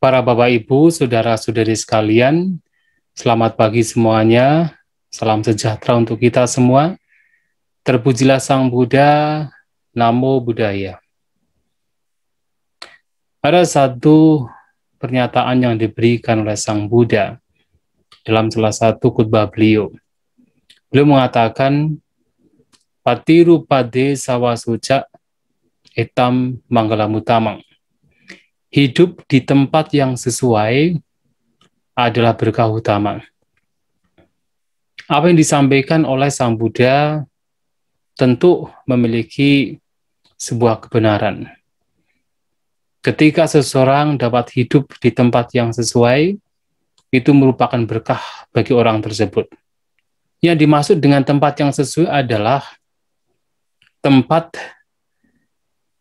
Para Bapak Ibu, Saudara-saudari sekalian, selamat pagi semuanya. Salam sejahtera untuk kita semua. Terpujilah Sang Buddha, Namo Buddhaya. Ada satu pernyataan yang diberikan oleh Sang Buddha dalam salah satu khotbah beliau. Beliau mengatakan, Patiru pade sawasuca etam manggalamutamang. Hidup di tempat yang sesuai adalah berkah utama. Apa yang disampaikan oleh Sang Buddha tentu memiliki sebuah kebenaran. Ketika seseorang dapat hidup di tempat yang sesuai, itu merupakan berkah bagi orang tersebut. Yang dimaksud dengan tempat yang sesuai adalah tempat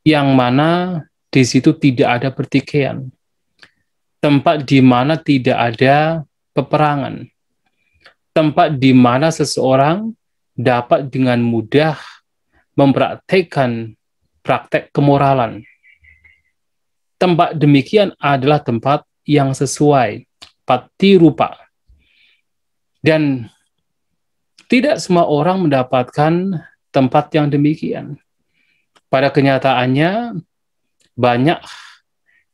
yang mana di situ tidak ada pertikaian, tempat di mana tidak ada peperangan, tempat di mana seseorang dapat dengan mudah mempraktekkan praktek kemoralan. Tempat demikian adalah tempat yang sesuai, pati rupa. Dan tidak semua orang mendapatkan tempat yang demikian. Pada kenyataannya, banyak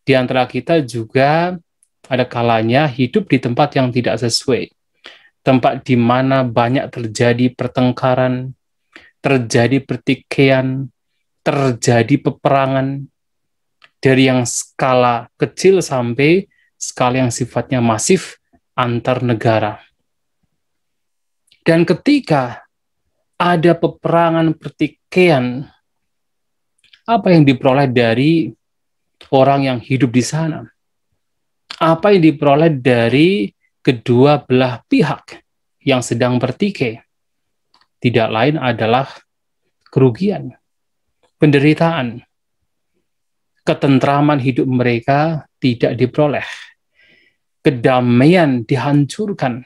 di antara kita juga ada kalanya hidup di tempat yang tidak sesuai. Tempat di mana banyak terjadi pertengkaran, terjadi pertikaian, terjadi peperangan dari yang skala kecil sampai skala yang sifatnya masif antar negara. Dan ketika ada peperangan pertikaian apa yang diperoleh dari orang yang hidup di sana? Apa yang diperoleh dari kedua belah pihak yang sedang bertikai? Tidak lain adalah kerugian, penderitaan, ketentraman hidup mereka tidak diperoleh. Kedamaian dihancurkan.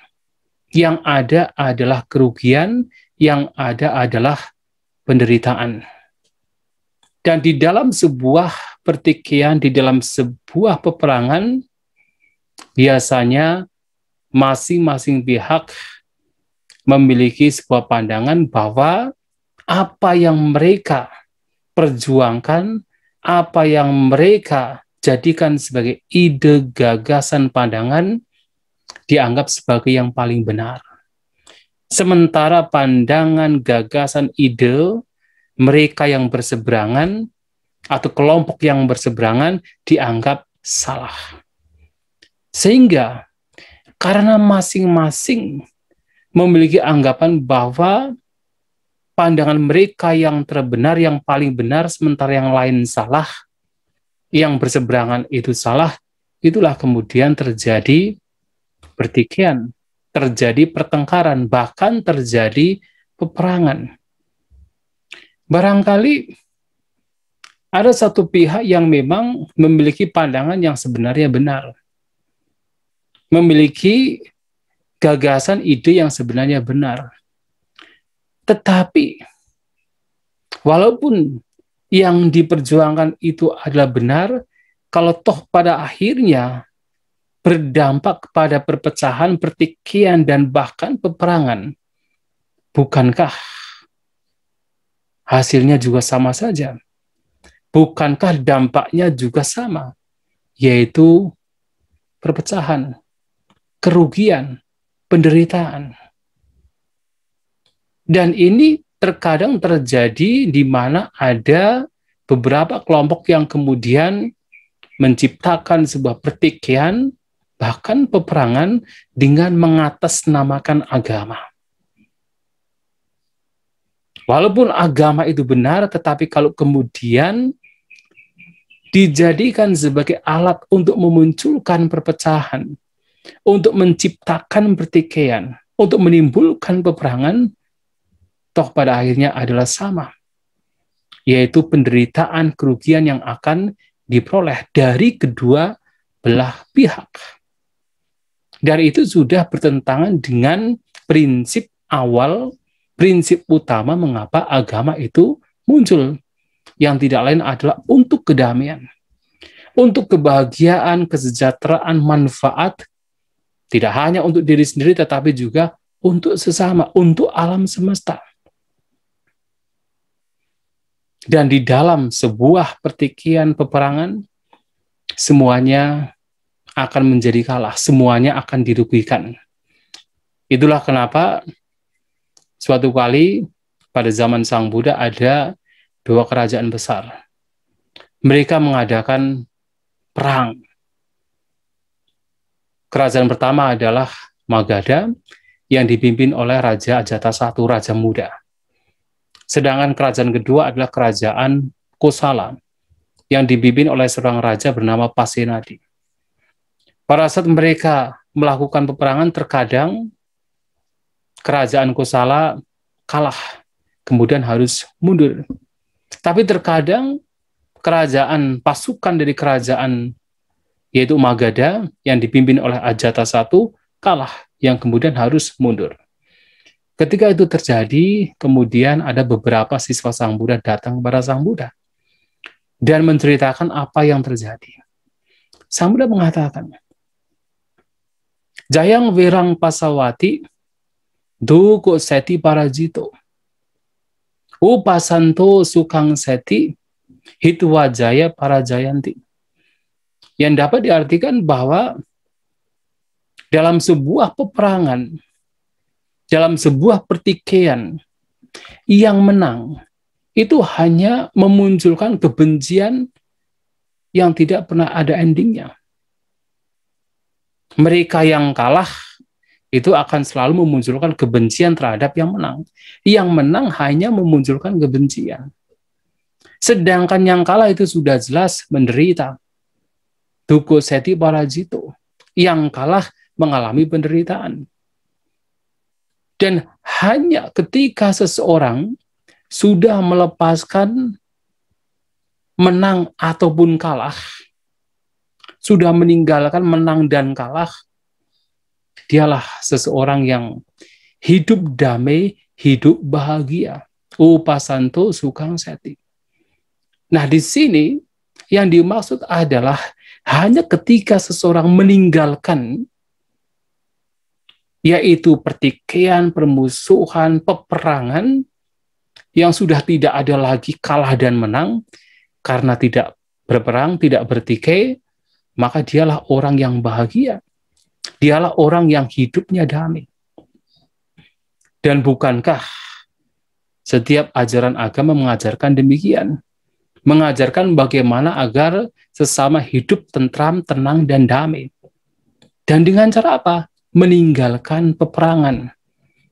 Yang ada adalah kerugian, yang ada adalah penderitaan. Dan di dalam sebuah pertikaian, di dalam sebuah peperangan, biasanya masing-masing pihak memiliki sebuah pandangan bahwa apa yang mereka perjuangkan, apa yang mereka jadikan sebagai ide, gagasan, pandangan, dianggap sebagai yang paling benar. Sementara pandangan, gagasan, ide mereka yang berseberangan atau kelompok yang berseberangan dianggap salah. Sehingga karena masing-masing memiliki anggapan bahwa pandangan mereka yang terbenar, yang paling benar, sementara yang lain salah, yang berseberangan itu salah, itulah kemudian terjadi pertikaian, terjadi pertengkaran, bahkan terjadi peperangan barangkali ada satu pihak yang memang memiliki pandangan yang sebenarnya benar. Memiliki gagasan ide yang sebenarnya benar. Tetapi walaupun yang diperjuangkan itu adalah benar, kalau toh pada akhirnya berdampak kepada perpecahan, pertikian dan bahkan peperangan. Bukankah hasilnya juga sama saja. Bukankah dampaknya juga sama, yaitu perpecahan, kerugian, penderitaan. Dan ini terkadang terjadi di mana ada beberapa kelompok yang kemudian menciptakan sebuah pertikaian bahkan peperangan dengan mengatasnamakan agama. Walaupun agama itu benar, tetapi kalau kemudian dijadikan sebagai alat untuk memunculkan perpecahan, untuk menciptakan pertikaian, untuk menimbulkan peperangan, toh pada akhirnya adalah sama, yaitu penderitaan kerugian yang akan diperoleh dari kedua belah pihak. Dari itu sudah bertentangan dengan prinsip awal prinsip utama mengapa agama itu muncul yang tidak lain adalah untuk kedamaian, untuk kebahagiaan, kesejahteraan, manfaat tidak hanya untuk diri sendiri tetapi juga untuk sesama, untuk alam semesta. Dan di dalam sebuah pertikian peperangan semuanya akan menjadi kalah, semuanya akan dirugikan. Itulah kenapa Suatu kali pada zaman Sang Buddha ada dua kerajaan besar. Mereka mengadakan perang. Kerajaan pertama adalah Magadha yang dipimpin oleh Raja Ajata satu Raja Muda. Sedangkan kerajaan kedua adalah kerajaan Kosala yang dipimpin oleh seorang raja bernama Pasenadi. Pada saat mereka melakukan peperangan, terkadang kerajaan Kosala kalah, kemudian harus mundur. Tapi terkadang kerajaan pasukan dari kerajaan yaitu Magadha yang dipimpin oleh Ajata satu kalah yang kemudian harus mundur. Ketika itu terjadi, kemudian ada beberapa siswa Sang Buddha datang kepada Sang Buddha dan menceritakan apa yang terjadi. Sang Buddha mengatakan, Jayang Wirang Pasawati Duku seti parajito upasanto sukang seti hitwa jaya parajayanti yang dapat diartikan bahwa dalam sebuah peperangan dalam sebuah pertikaian yang menang itu hanya memunculkan kebencian yang tidak pernah ada endingnya mereka yang kalah itu akan selalu memunculkan kebencian terhadap yang menang. Yang menang hanya memunculkan kebencian. Sedangkan yang kalah itu sudah jelas menderita. Duku seti parajito. Yang kalah mengalami penderitaan. Dan hanya ketika seseorang sudah melepaskan menang ataupun kalah, sudah meninggalkan menang dan kalah, Dialah seseorang yang hidup damai, hidup bahagia. Upasanto sukang seti. Nah, di sini yang dimaksud adalah hanya ketika seseorang meninggalkan yaitu pertikaian, permusuhan, peperangan yang sudah tidak ada lagi kalah dan menang karena tidak berperang, tidak bertikai, maka dialah orang yang bahagia. Dialah orang yang hidupnya damai. Dan bukankah setiap ajaran agama mengajarkan demikian? Mengajarkan bagaimana agar sesama hidup tentram, tenang, dan damai. Dan dengan cara apa? Meninggalkan peperangan.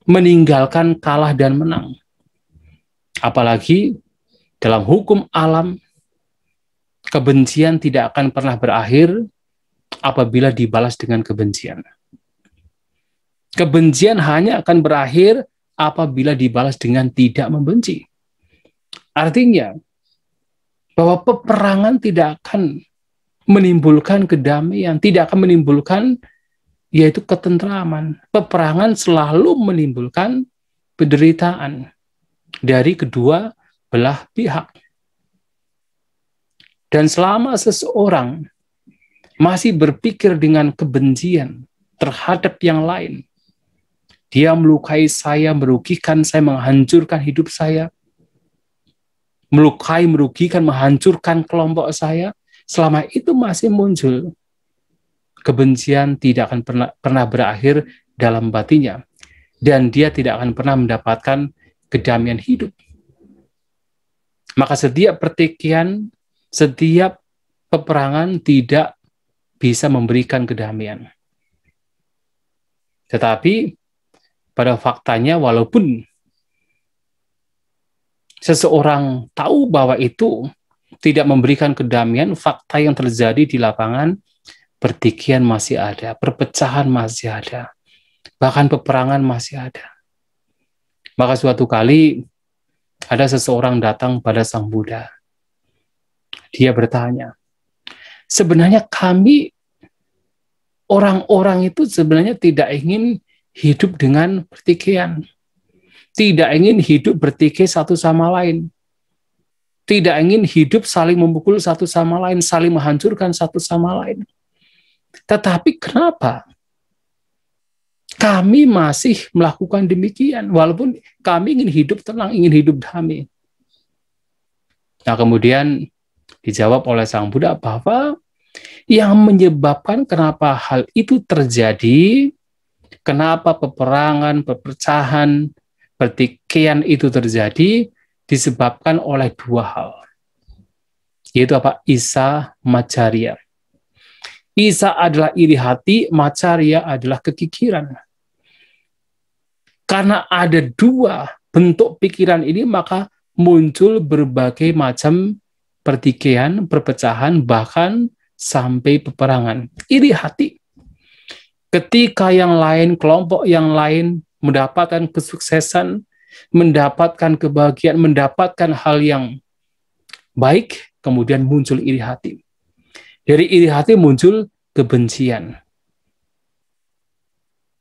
Meninggalkan kalah dan menang. Apalagi dalam hukum alam, kebencian tidak akan pernah berakhir apabila dibalas dengan kebencian. Kebencian hanya akan berakhir apabila dibalas dengan tidak membenci. Artinya, bahwa peperangan tidak akan menimbulkan kedamaian, tidak akan menimbulkan yaitu ketentraman. Peperangan selalu menimbulkan penderitaan dari kedua belah pihak. Dan selama seseorang masih berpikir dengan kebencian terhadap yang lain. Dia melukai saya, merugikan saya, menghancurkan hidup saya. Melukai, merugikan, menghancurkan kelompok saya. Selama itu masih muncul. Kebencian tidak akan pernah, pernah berakhir dalam batinnya. Dan dia tidak akan pernah mendapatkan kedamaian hidup. Maka setiap pertikaian, setiap peperangan tidak bisa memberikan kedamaian. Tetapi pada faktanya walaupun seseorang tahu bahwa itu tidak memberikan kedamaian, fakta yang terjadi di lapangan pertikian masih ada, perpecahan masih ada, bahkan peperangan masih ada. Maka suatu kali ada seseorang datang pada Sang Buddha. Dia bertanya, sebenarnya kami orang-orang itu sebenarnya tidak ingin hidup dengan pertikaian. Tidak ingin hidup bertikai satu sama lain. Tidak ingin hidup saling memukul satu sama lain, saling menghancurkan satu sama lain. Tetapi kenapa? Kami masih melakukan demikian, walaupun kami ingin hidup tenang, ingin hidup damai. Nah kemudian Dijawab oleh Sang Buddha bahwa yang menyebabkan kenapa hal itu terjadi, kenapa peperangan, perpecahan, pertikaian itu terjadi disebabkan oleh dua hal. Yaitu apa? Isa Macaria. Isa adalah iri hati, Macaria adalah kekikiran. Karena ada dua bentuk pikiran ini, maka muncul berbagai macam pertikaian, perpecahan, bahkan sampai peperangan. Iri hati. Ketika yang lain, kelompok yang lain mendapatkan kesuksesan, mendapatkan kebahagiaan, mendapatkan hal yang baik, kemudian muncul iri hati. Dari iri hati muncul kebencian.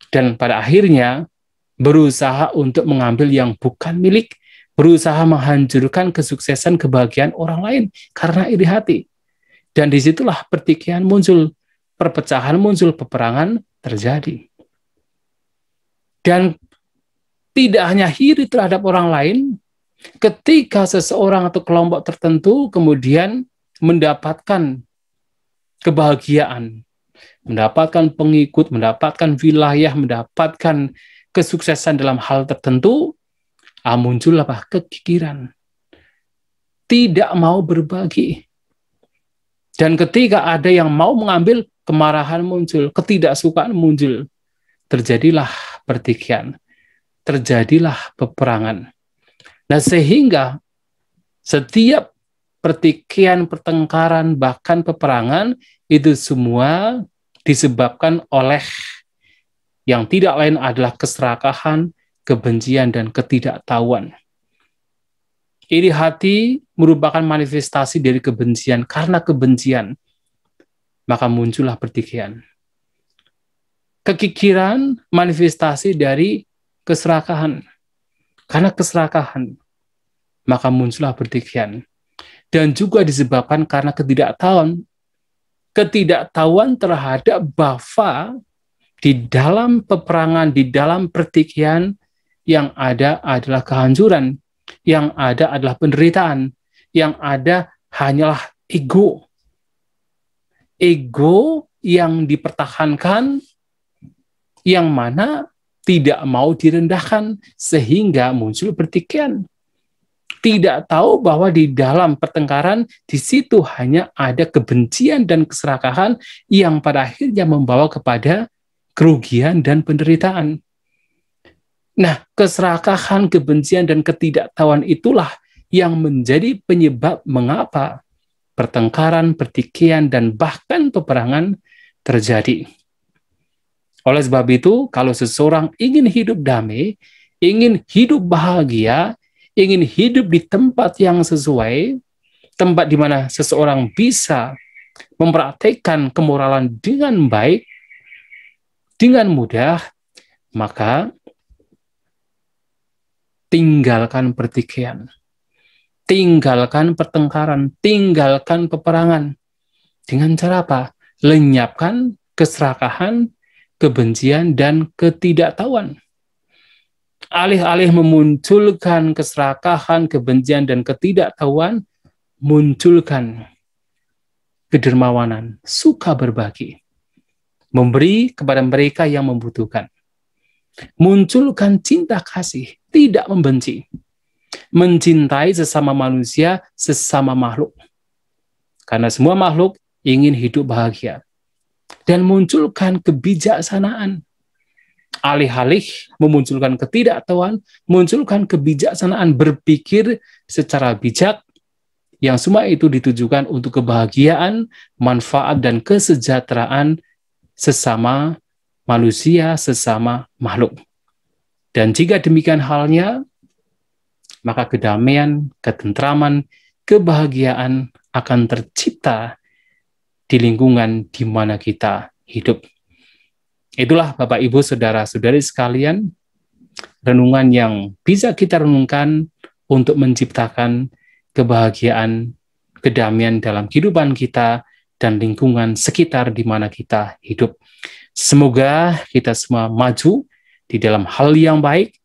Dan pada akhirnya berusaha untuk mengambil yang bukan milik berusaha menghancurkan kesuksesan kebahagiaan orang lain karena iri hati. Dan disitulah pertikaian muncul, perpecahan muncul, peperangan terjadi. Dan tidak hanya iri terhadap orang lain, ketika seseorang atau kelompok tertentu kemudian mendapatkan kebahagiaan, mendapatkan pengikut, mendapatkan wilayah, mendapatkan kesuksesan dalam hal tertentu, muncul ah, muncullah kekikiran. Tidak mau berbagi. Dan ketika ada yang mau mengambil, kemarahan muncul, ketidaksukaan muncul. Terjadilah pertikaian, terjadilah peperangan. Nah, sehingga setiap pertikaian, pertengkaran, bahkan peperangan itu semua disebabkan oleh yang tidak lain adalah keserakahan, kebencian, dan ketidaktahuan. Iri hati merupakan manifestasi dari kebencian. Karena kebencian, maka muncullah pertikaian. Kekikiran manifestasi dari keserakahan. Karena keserakahan, maka muncullah pertikaian. Dan juga disebabkan karena ketidaktahuan ketidaktahuan terhadap bafa di dalam peperangan, di dalam pertikaian yang ada adalah kehancuran, yang ada adalah penderitaan, yang ada hanyalah ego. Ego yang dipertahankan, yang mana tidak mau direndahkan, sehingga muncul pertikaian. Tidak tahu bahwa di dalam pertengkaran, di situ hanya ada kebencian dan keserakahan yang pada akhirnya membawa kepada kerugian dan penderitaan Nah, keserakahan, kebencian, dan ketidaktahuan itulah yang menjadi penyebab mengapa pertengkaran, pertikaian, dan bahkan peperangan terjadi. Oleh sebab itu, kalau seseorang ingin hidup damai, ingin hidup bahagia, ingin hidup di tempat yang sesuai, tempat di mana seseorang bisa mempraktekkan kemoralan dengan baik, dengan mudah, maka tinggalkan pertikaian, tinggalkan pertengkaran, tinggalkan peperangan. Dengan cara apa? Lenyapkan keserakahan, kebencian, dan ketidaktahuan. Alih-alih memunculkan keserakahan, kebencian, dan ketidaktahuan, munculkan kedermawanan, suka berbagi, memberi kepada mereka yang membutuhkan. Munculkan cinta kasih, tidak membenci, mencintai sesama manusia, sesama makhluk. Karena semua makhluk ingin hidup bahagia. Dan munculkan kebijaksanaan. Alih-alih memunculkan ketidaktahuan, munculkan kebijaksanaan berpikir secara bijak, yang semua itu ditujukan untuk kebahagiaan, manfaat, dan kesejahteraan sesama manusia, sesama makhluk. Dan jika demikian halnya, maka kedamaian, ketentraman, kebahagiaan akan tercipta di lingkungan di mana kita hidup. Itulah Bapak Ibu saudara-saudari sekalian renungan yang bisa kita renungkan untuk menciptakan kebahagiaan, kedamaian dalam kehidupan kita dan lingkungan sekitar di mana kita hidup. Semoga kita semua maju di dalam hal yang baik.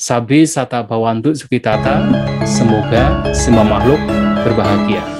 Sabi sata bawantu sukitata, semoga semua makhluk berbahagia.